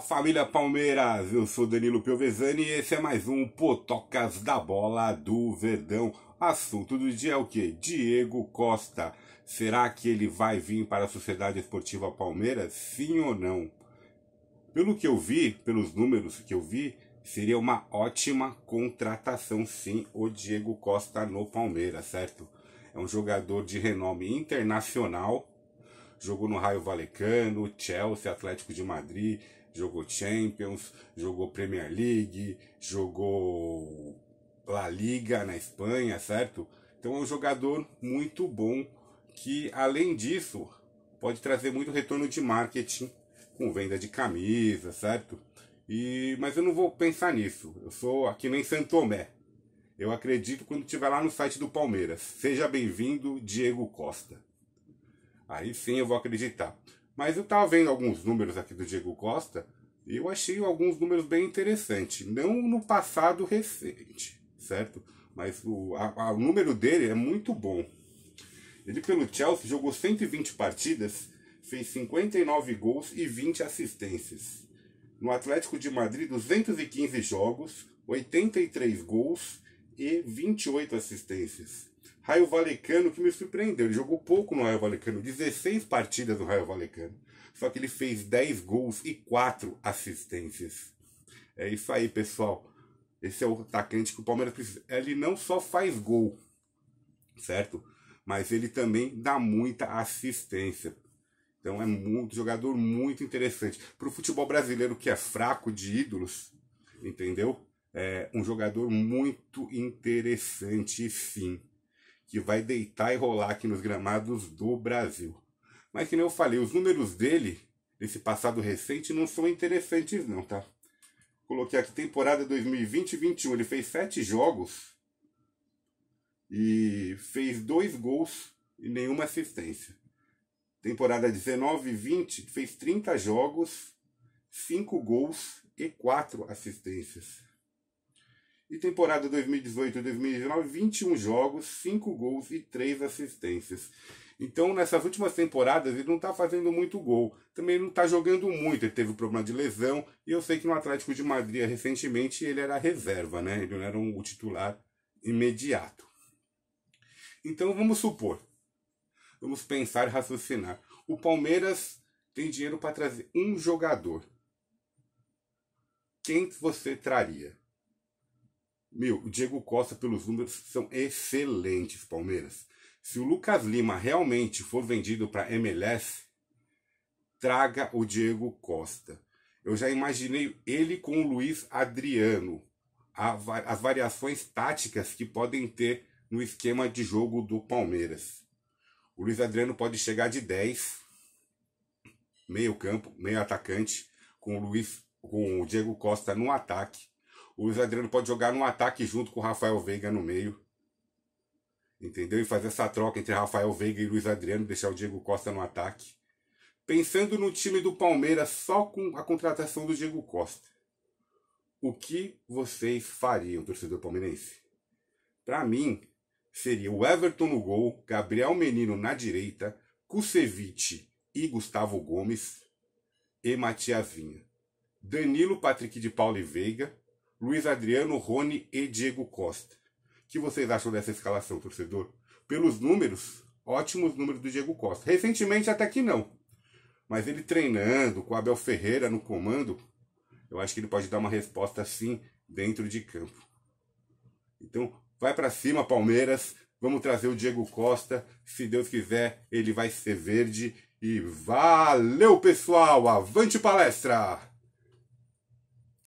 Família Palmeiras, eu sou Danilo Piovesani e esse é mais um Potocas da Bola do Verdão. Assunto do dia é o que? Diego Costa. Será que ele vai vir para a Sociedade Esportiva Palmeiras? Sim ou não? Pelo que eu vi, pelos números que eu vi, seria uma ótima contratação sim o Diego Costa no Palmeiras, certo? É um jogador de renome internacional, jogou no Raio Valecano, Chelsea, Atlético de Madrid, jogou Champions, jogou Premier League, jogou La Liga na Espanha, certo? Então é um jogador muito bom que, além disso, pode trazer muito retorno de marketing com venda de camisa, certo? E, mas eu não vou pensar nisso. Eu sou aqui nem Santo Tomé. Eu acredito quando estiver lá no site do Palmeiras. Seja bem-vindo, Diego Costa. Aí sim eu vou acreditar. Mas eu estava vendo alguns números aqui do Diego Costa e eu achei alguns números bem interessantes. Não no passado recente, certo? Mas o, a, a, o número dele é muito bom. Ele, pelo Chelsea, jogou 120 partidas, fez 59 gols e 20 assistências. No Atlético de Madrid, 215 jogos, 83 gols e 28 assistências. Raio Valecano que me surpreendeu. Ele jogou pouco no Raio Valecano, 16 partidas no Raio Valecano. Só que ele fez 10 gols e 4 assistências. É isso aí, pessoal. Esse é o atacante que o Palmeiras precisa. Ele não só faz gol, certo? Mas ele também dá muita assistência. Então é muito jogador muito interessante. Para o futebol brasileiro que é fraco de ídolos, entendeu? É um jogador muito interessante, sim que vai deitar e rolar aqui nos gramados do Brasil. Mas que nem eu falei, os números dele, nesse passado recente, não são interessantes não, tá? Coloquei aqui temporada 2020-21, ele fez sete jogos e fez dois gols e nenhuma assistência. Temporada 19-20 fez 30 jogos, 5 gols e 4 assistências. E temporada 2018 e 2019, 21 jogos, 5 gols e 3 assistências. Então, nessas últimas temporadas, ele não está fazendo muito gol. Também não está jogando muito. Ele teve um problema de lesão. E eu sei que no Atlético de Madrid, recentemente, ele era reserva, né? Ele não era um, o titular imediato. Então, vamos supor. Vamos pensar e raciocinar. O Palmeiras tem dinheiro para trazer um jogador. Quem você traria? Meu, o Diego Costa, pelos números, são excelentes, Palmeiras. Se o Lucas Lima realmente for vendido para MLS, traga o Diego Costa. Eu já imaginei ele com o Luiz Adriano. As variações táticas que podem ter no esquema de jogo do Palmeiras. O Luiz Adriano pode chegar de 10, meio campo, meio atacante, com o Luiz, com o Diego Costa no ataque o Luiz Adriano pode jogar num ataque junto com o Rafael Veiga no meio. Entendeu? E fazer essa troca entre Rafael Veiga e Luiz Adriano, deixar o Diego Costa no ataque. Pensando no time do Palmeiras só com a contratação do Diego Costa. O que vocês fariam, torcedor palmeirense? Para mim, seria o Everton no gol, Gabriel Menino na direita, Kusevich e Gustavo Gomes e Matias Vinha. Danilo, Patrick de Paula e Veiga, Luiz Adriano, Rony e Diego Costa. O que vocês acham dessa escalação, torcedor? Pelos números, ótimos números do Diego Costa. Recentemente até que não. Mas ele treinando com Abel Ferreira no comando, eu acho que ele pode dar uma resposta sim dentro de campo. Então, vai para cima, Palmeiras. Vamos trazer o Diego Costa. Se Deus quiser, ele vai ser verde. E valeu, pessoal! Avante palestra!